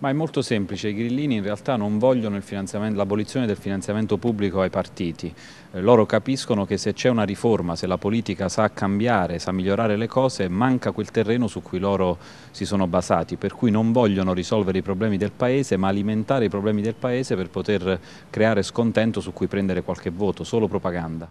Ma è molto semplice, i grillini in realtà non vogliono l'abolizione del finanziamento pubblico ai partiti. Eh, loro capiscono che se c'è una riforma, se la politica sa cambiare, sa migliorare le cose, manca quel terreno su cui loro si sono basati, per cui non vogliono risolvere i problemi del Paese, ma alimentare i problemi del Paese per poter creare scontento su cui prendere qualche voto, solo propaganda.